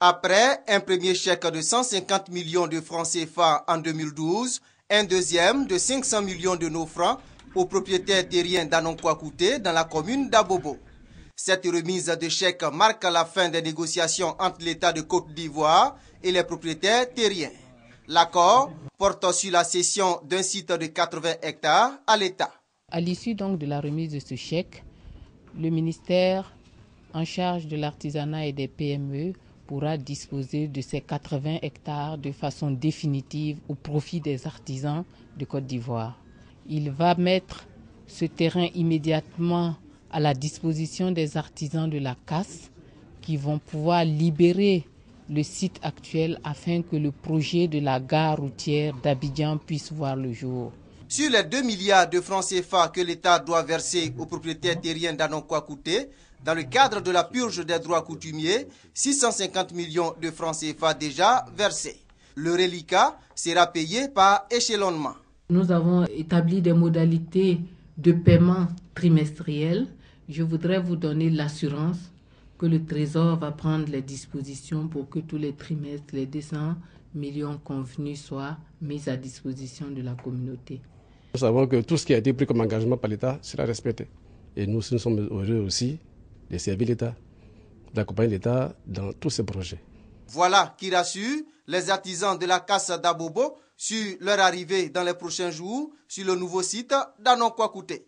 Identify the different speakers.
Speaker 1: Après un premier chèque de 150 millions de francs CFA en 2012, un deuxième de 500 millions de nos francs aux propriétaires terriens d'Anonkwakouté dans la commune d'Abobo. Cette remise de chèque marque la fin des négociations entre l'État de Côte d'Ivoire et les propriétaires terriens. L'accord porte sur la cession d'un site de 80 hectares à l'État.
Speaker 2: À l'issue donc de la remise de ce chèque, le ministère en charge de l'artisanat et des PME pourra disposer de ces 80 hectares de façon définitive au profit des artisans de Côte d'Ivoire. Il va mettre ce terrain immédiatement à la disposition des artisans de la casse qui vont pouvoir libérer le site actuel afin que le projet de la gare routière d'Abidjan puisse voir le jour.
Speaker 1: Sur les 2 milliards de francs CFA que l'État doit verser aux propriétaires terriens d'annoncois-couté dans le cadre de la purge des droits coutumiers, 650 millions de francs CFA déjà versés. Le reliquat sera payé par échelonnement.
Speaker 2: Nous avons établi des modalités de paiement trimestriel. Je voudrais vous donner l'assurance que le Trésor va prendre les dispositions pour que tous les trimestres, les 200 millions convenus soient mis à disposition de la communauté.
Speaker 3: Nous savons que tout ce qui a été pris comme engagement par l'État sera respecté. Et nous, nous sommes heureux aussi de servir l'État, d'accompagner l'État dans tous ces projets.
Speaker 1: Voilà qui rassure les artisans de la casse d'Abobo sur leur arrivée dans les prochains jours sur le nouveau site d'Anokwakuté.